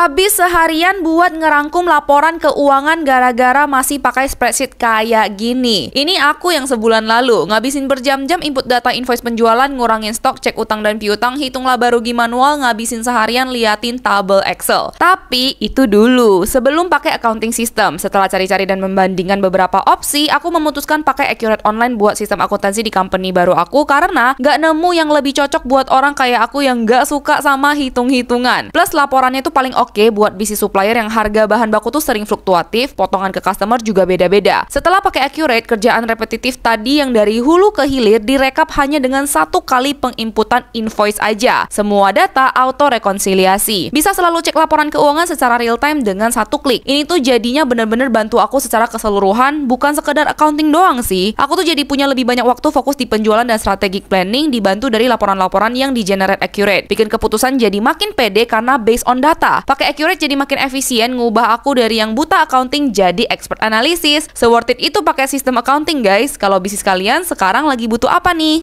Habis seharian buat ngerangkum laporan keuangan gara-gara masih pakai spreadsheet kayak gini. Ini aku yang sebulan lalu ngabisin berjam-jam input data invoice penjualan, ngurangin stok, cek utang dan piutang, hitung laba rugi manual, ngabisin seharian liatin tabel Excel. Tapi itu dulu, sebelum pakai accounting system. Setelah cari-cari dan membandingkan beberapa opsi, aku memutuskan pakai Accurate Online buat sistem akuntansi di company baru aku karena nggak nemu yang lebih cocok buat orang kayak aku yang nggak suka sama hitung-hitungan. Plus laporannya itu paling oke oke buat bisnis supplier yang harga bahan baku tuh sering fluktuatif, potongan ke customer juga beda-beda. Setelah pakai Accurate, kerjaan repetitif tadi yang dari hulu ke hilir direkap hanya dengan satu kali penginputan invoice aja. Semua data auto rekonsiliasi. Bisa selalu cek laporan keuangan secara real time dengan satu klik. Ini tuh jadinya bener-bener bantu aku secara keseluruhan, bukan sekedar accounting doang sih. Aku tuh jadi punya lebih banyak waktu fokus di penjualan dan strategic planning dibantu dari laporan-laporan yang di-generate Accurate. Bikin keputusan jadi makin pede karena based on data. Pakai pakai Accurate jadi makin efisien ngubah aku dari yang buta accounting jadi expert analisis. So it itu pakai sistem accounting guys. Kalau bisnis kalian sekarang lagi butuh apa nih?